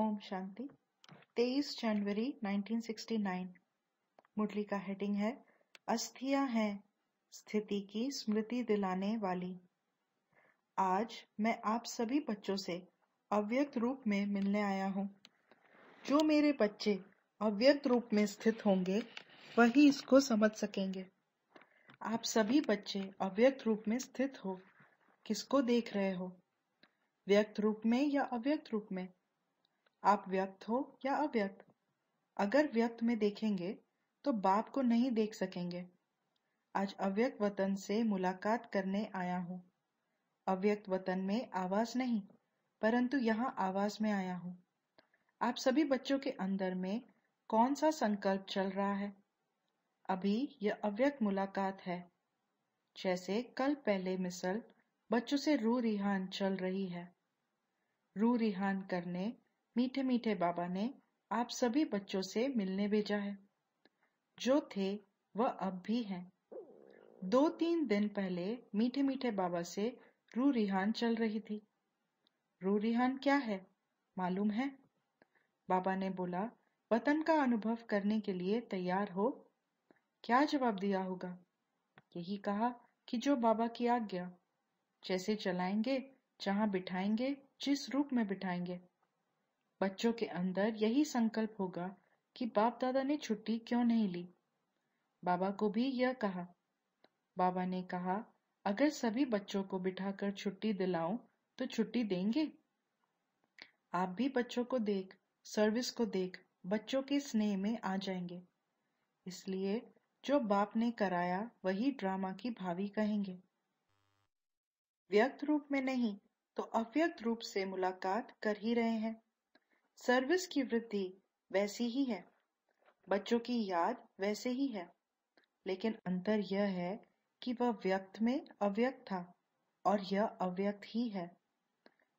ओम शांति 23 जनवरी 1969 मुरली का हेडिंग है अस्थियां हैं स्थिति की स्मृति दिलाने वाली आज मैं आप सभी बच्चों से अव्यक्त रूप में मिलने आया हूँ जो मेरे बच्चे अव्यक्त रूप में स्थित होंगे वही इसको समझ सकेंगे आप सभी बच्चे अव्यक्त रूप में स्थित हो किसको देख रहे हो व्यक्त रूप में या अव्यक्त रूप में आप व्यक्त हो या अव्यक्त अगर व्यक्त में देखेंगे तो बाप को नहीं देख सकेंगे आज अव्यक्त वतन से मुलाकात करने आया हूँ अव्यक्त वतन में आवाज नहीं परंतु यहाँ आवाज में आया हूँ आप सभी बच्चों के अंदर में कौन सा संकल्प चल रहा है अभी यह अव्यक्त मुलाकात है जैसे कल पहले मिसल बच्चों से रू रिहान चल रही है रू रिहान करने मीठे मीठे बाबा ने आप सभी बच्चों से मिलने भेजा है जो थे वह अब भी हैं। दो तीन दिन पहले मीठे मीठे बाबा से रू रिहान चल रही थी रू रिहान क्या है मालूम है बाबा ने बोला वतन का अनुभव करने के लिए तैयार हो क्या जवाब दिया होगा यही कहा कि जो बाबा की आज्ञा जैसे चलाएंगे जहां बिठाएंगे जिस रूप में बिठाएंगे बच्चों के अंदर यही संकल्प होगा कि बाप दादा ने छुट्टी क्यों नहीं ली बाबा को भी यह कहा बाबा ने कहा अगर सभी बच्चों को बिठाकर छुट्टी दिलाऊं तो छुट्टी देंगे आप भी बच्चों को देख सर्विस को देख बच्चों के स्नेह में आ जाएंगे इसलिए जो बाप ने कराया वही ड्रामा की भावी कहेंगे व्यक्त रूप में नहीं तो अव्यक्त रूप से मुलाकात कर ही रहे हैं सर्विस की वृद्धि वैसी ही है बच्चों की याद वैसे ही है लेकिन अंतर यह है कि वह व्यक्त में अव्यक्त था और यह अव्यक्त ही है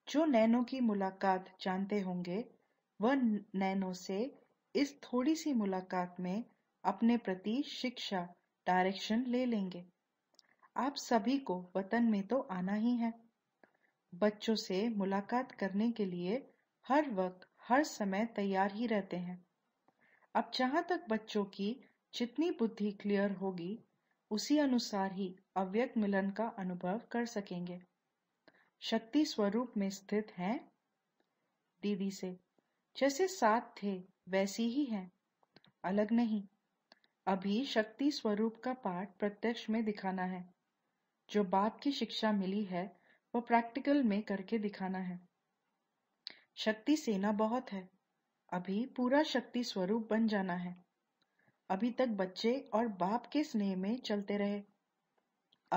जो नैनो की मुलाकात जानते होंगे वह नैनो से इस थोड़ी सी मुलाकात में अपने प्रति शिक्षा डायरेक्शन ले लेंगे आप सभी को वतन में तो आना ही है बच्चों से मुलाकात करने के लिए हर वक्त हर समय तैयार ही रहते हैं अब जहां तक बच्चों की जितनी बुद्धि क्लियर होगी उसी अनुसार ही अव्यक्त मिलन का अनुभव कर सकेंगे शक्ति स्वरूप में स्थित हैं दीदी से जैसे साथ थे वैसी ही हैं अलग नहीं अभी शक्ति स्वरूप का पाठ प्रत्यक्ष में दिखाना है जो बाप की शिक्षा मिली है वो प्रैक्टिकल में करके दिखाना है शक्ति सेना बहुत है अभी पूरा शक्ति स्वरूप बन जाना है अभी तक बच्चे और बाप के स्नेह में चलते रहे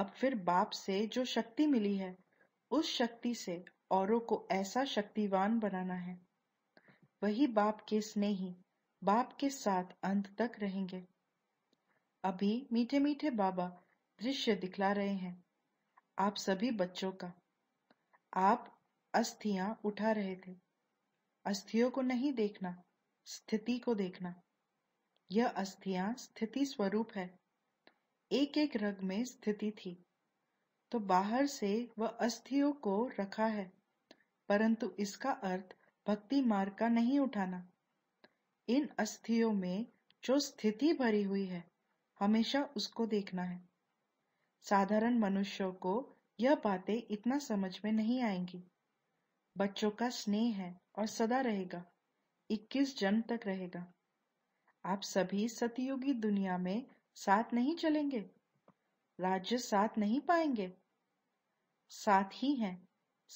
अब फिर बाप से जो शक्ति मिली है उस शक्ति से औरों को ऐसा शक्तिवान बनाना है वही बाप के स्नेही बाप के साथ अंत तक रहेंगे अभी मीठे मीठे बाबा दृश्य दिखला रहे हैं आप सभी बच्चों का आप अस्थियां उठा रहे थे अस्थियों को नहीं देखना स्थिति को देखना यह अस्थियां स्थिति स्वरूप है एक एक रग में स्थिति थी तो बाहर से वह अस्थियों को रखा है परंतु इसका अर्थ भक्ति मार्ग का नहीं उठाना इन अस्थियों में जो स्थिति भरी हुई है हमेशा उसको देखना है साधारण मनुष्यों को यह बातें इतना समझ में नहीं आएंगी बच्चों का स्नेह है और सदा रहेगा इक्कीस जन्म तक रहेगा आप सभी सतयुगी दुनिया में साथ नहीं चलेंगे राज्य साथ नहीं पाएंगे साथ ही हैं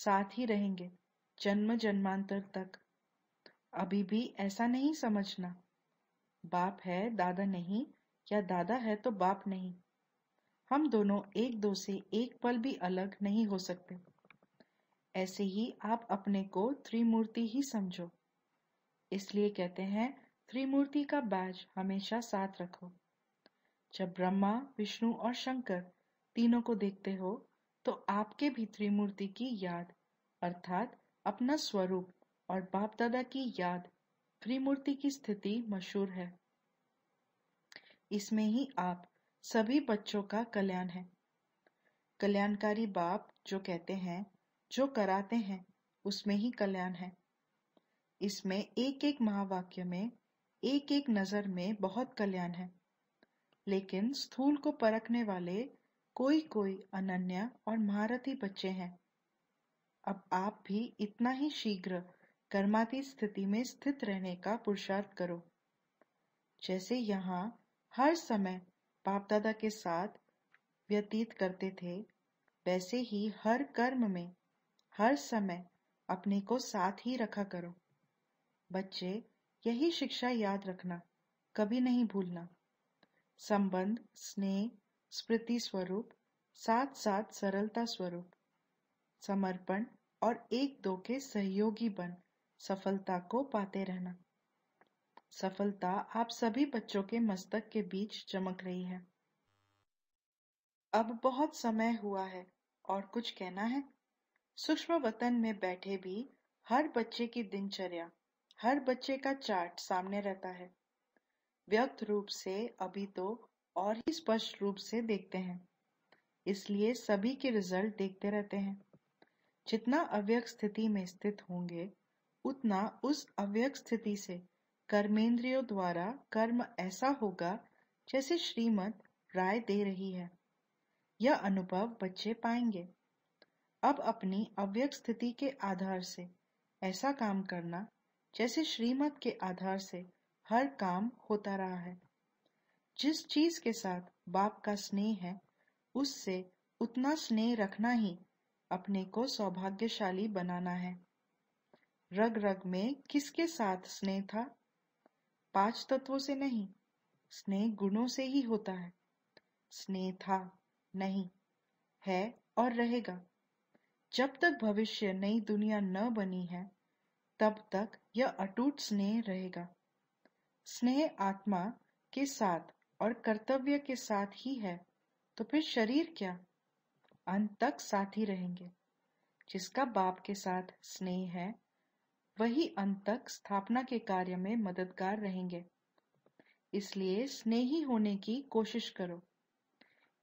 साथ ही रहेंगे जन्म जन्मांतर तक अभी भी ऐसा नहीं समझना बाप है दादा नहीं या दादा है तो बाप नहीं हम दोनों एक दो से एक पल भी अलग नहीं हो सकते ऐसे ही आप अपने को त्रिमूर्ति ही समझो इसलिए कहते हैं त्रिमूर्ति का बैज हमेशा साथ रखो जब ब्रह्मा विष्णु और शंकर तीनों को देखते हो तो आपके भी त्रिमूर्ति की याद अर्थात अपना स्वरूप और बाप दादा की याद त्रिमूर्ति की स्थिति मशहूर है इसमें ही आप सभी बच्चों का कल्याण है कल्याणकारी बाप जो कहते हैं जो कराते हैं उसमें ही कल्याण है इसमें एक एक महावाक्य में एक एक नजर में बहुत कल्याण है लेकिन स्थूल को परखने वाले कोई कोई अनन्य और महारथी बच्चे हैं अब आप भी इतना ही शीघ्र कर्माती स्थिति में स्थित रहने का पुरुषार्थ करो जैसे यहाँ हर समय बाप दादा के साथ व्यतीत करते थे वैसे ही हर कर्म में हर समय अपने को साथ ही रखा करो बच्चे यही शिक्षा याद रखना कभी नहीं भूलना संबंध स्नेह स्मृति स्वरूप साथ साथ सरलता स्वरूप समर्पण और एक दो के सहयोगी बन सफलता को पाते रहना सफलता आप सभी बच्चों के मस्तक के बीच चमक रही है अब बहुत समय हुआ है और कुछ कहना है सूक्ष्म वतन में बैठे भी हर बच्चे की दिनचर्या हर बच्चे का चार्ट सामने रहता है व्यक्त रूप से अभी तो और ही स्पष्ट रूप से देखते हैं इसलिए सभी के रिजल्ट देखते रहते हैं जितना अव्यक्त स्थिति में स्थित होंगे उतना उस अव्यक्त स्थिति से कर्मेंद्रियों द्वारा कर्म ऐसा होगा जैसे श्रीमद राय दे रही है यह अनुभव बच्चे पाएंगे अब अपनी अव्यक्त स्थिति के आधार से ऐसा काम करना जैसे श्रीमत के आधार से हर काम होता रहा है जिस चीज के साथ बाप का स्नेह है उससे उतना स्नेह रखना ही अपने को सौभाग्यशाली बनाना है रग रग में किसके साथ स्नेह था पांच तत्वों से नहीं स्नेह गुणों से ही होता है स्नेह था नहीं है और रहेगा जब तक भविष्य नई दुनिया न बनी है तब तक यह अटूट स्नेह रहेगा स्नेह आत्मा के साथ और कर्तव्य के साथ ही है तो फिर शरीर क्या अंत तक साथ ही रहेंगे जिसका बाप के साथ स्नेह है वही अंत तक स्थापना के कार्य में मददगार रहेंगे इसलिए स्नेही होने की कोशिश करो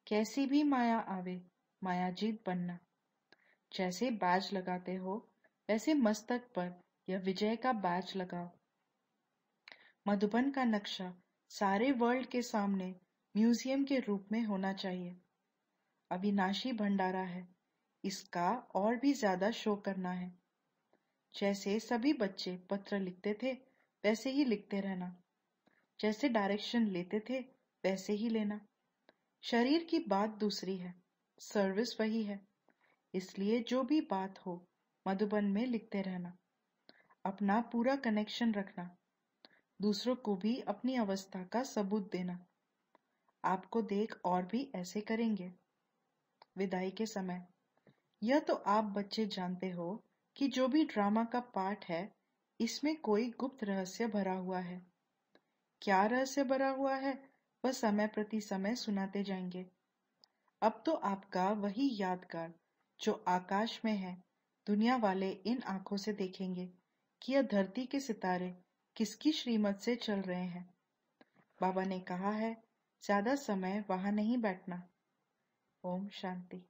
कैसी भी माया आवे माया जीत बनना जैसे बैज लगाते हो वैसे मस्तक पर यह विजय का बैज लगाओ मधुबन का नक्शा सारे वर्ल्ड के सामने म्यूजियम के रूप में होना चाहिए अविनाशी भंडारा है इसका और भी ज्यादा शो करना है जैसे सभी बच्चे पत्र लिखते थे वैसे ही लिखते रहना जैसे डायरेक्शन लेते थे वैसे ही लेना शरीर की बात दूसरी है सर्विस वही है इसलिए जो भी बात हो मधुबन में लिखते रहना अपना पूरा कनेक्शन रखना दूसरों को भी अपनी अवस्था का सबूत देना आपको देख और भी ऐसे करेंगे विदाई के समय यह तो आप बच्चे जानते हो कि जो भी ड्रामा का पार्ट है इसमें कोई गुप्त रहस्य भरा हुआ है क्या रहस्य भरा हुआ है वह समय प्रति समय सुनाते जाएंगे अब तो आपका वही यादगार जो आकाश में है दुनिया वाले इन आंखों से देखेंगे कि यह धरती के सितारे किसकी श्रीमत से चल रहे हैं बाबा ने कहा है ज्यादा समय वहां नहीं बैठना ओम शांति